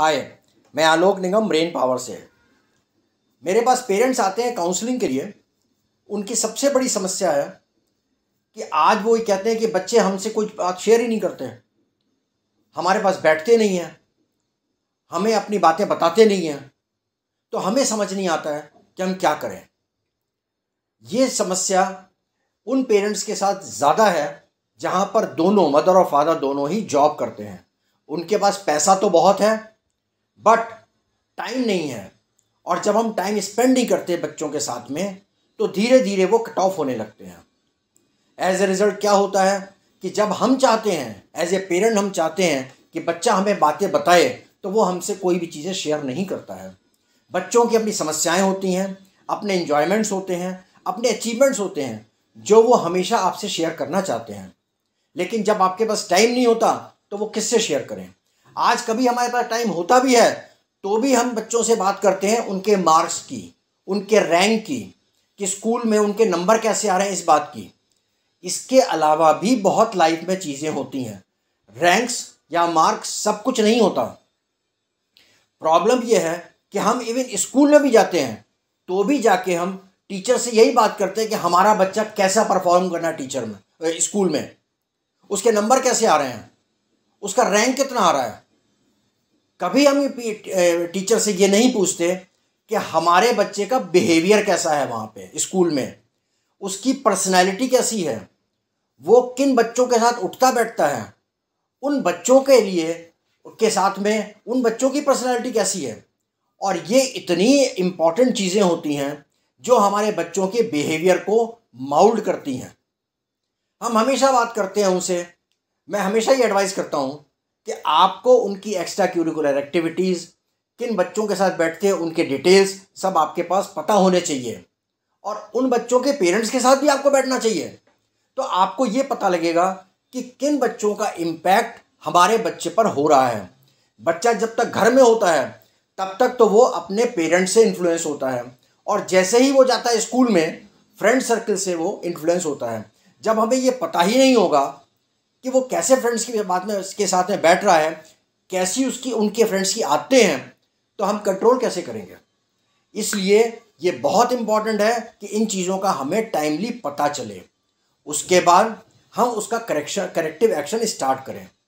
हाय मैं आलोक निगम brain power से मेरे पास पेरेंट्स आते हैं काउंसलिंग के लिए उनकी सबसे बड़ी समस्या है कि आज वो ये कहते हैं कि बच्चे हमसे कोई बात शेयर ही नहीं करते हैं हमारे पास बैठते नहीं हैं हमें अपनी बातें बताते नहीं हैं तो हमें समझ नहीं आता है कि हम क्या करें ये समस्या उन पेरेंट्स के साथ ज़्यादा है जहाँ पर दोनों मदर और फादर दोनों ही जॉब करते हैं उनके पास पैसा तो बहुत है बट टाइम नहीं है और जब हम टाइम स्पेंड नहीं करते बच्चों के साथ में तो धीरे धीरे वो कट ऑफ होने लगते हैं एज ए रिज़ल्ट क्या होता है कि जब हम चाहते हैं एज ए पेरेंट हम चाहते हैं कि बच्चा हमें बातें बताए तो वो हमसे कोई भी चीज़ें शेयर नहीं करता है बच्चों की अपनी समस्याएं होती हैं अपने इन्जॉयमेंट्स होते हैं अपने अचीवमेंट्स होते हैं जो वो हमेशा आपसे शेयर करना चाहते हैं लेकिन जब आपके पास टाइम नहीं होता तो वो किससे शेयर करें आज कभी हमारे पास टाइम होता भी है तो भी हम बच्चों से बात करते हैं उनके मार्क्स की उनके रैंक की कि स्कूल में उनके नंबर कैसे आ रहे हैं इस बात की इसके अलावा भी बहुत लाइफ में चीज़ें होती हैं रैंक्स या मार्क्स सब कुछ नहीं होता प्रॉब्लम यह है कि हम इवन स्कूल में भी जाते हैं तो भी जाके हम टीचर से यही बात करते हैं कि हमारा बच्चा कैसा परफॉर्म करना है टीचर में स्कूल में उसके नंबर कैसे आ रहे हैं उसका रैंक कितना आ रहा है कभी हम टीचर से ये नहीं पूछते कि हमारे बच्चे का बिहेवियर कैसा है वहाँ पे स्कूल में उसकी पर्सनैलिटी कैसी है वो किन बच्चों के साथ उठता बैठता है उन बच्चों के लिए के साथ में उन बच्चों की पर्सनैलिटी कैसी है और ये इतनी इम्पॉर्टेंट चीज़ें होती हैं जो हमारे बच्चों के बिहेवियर को माउल्ड करती हैं हम हमेशा बात करते हैं उनसे मैं हमेशा ये एडवाइस करता हूँ कि आपको उनकी एक्स्ट्रा क्यूरिकुलर एक्टिविटीज़ किन बच्चों के साथ बैठते हैं उनके डिटेल्स सब आपके पास पता होने चाहिए और उन बच्चों के पेरेंट्स के साथ भी आपको बैठना चाहिए तो आपको ये पता लगेगा कि किन बच्चों का इम्पैक्ट हमारे बच्चे पर हो रहा है बच्चा जब तक घर में होता है तब तक तो वो अपने पेरेंट्स से इन्फ्लुएंस होता है और जैसे ही वो जाता है स्कूल में फ्रेंड सर्कल से वो इन्फ्लुएंस होता है जब हमें ये पता ही नहीं होगा कि वो कैसे फ्रेंड्स की बात में उसके साथ में बैठ रहा है कैसी उसकी उनके फ्रेंड्स की आते हैं तो हम कंट्रोल कैसे करेंगे इसलिए ये बहुत इम्पॉर्टेंट है कि इन चीज़ों का हमें टाइमली पता चले उसके बाद हम उसका करेक्शन करेक्टिव एक्शन स्टार्ट करें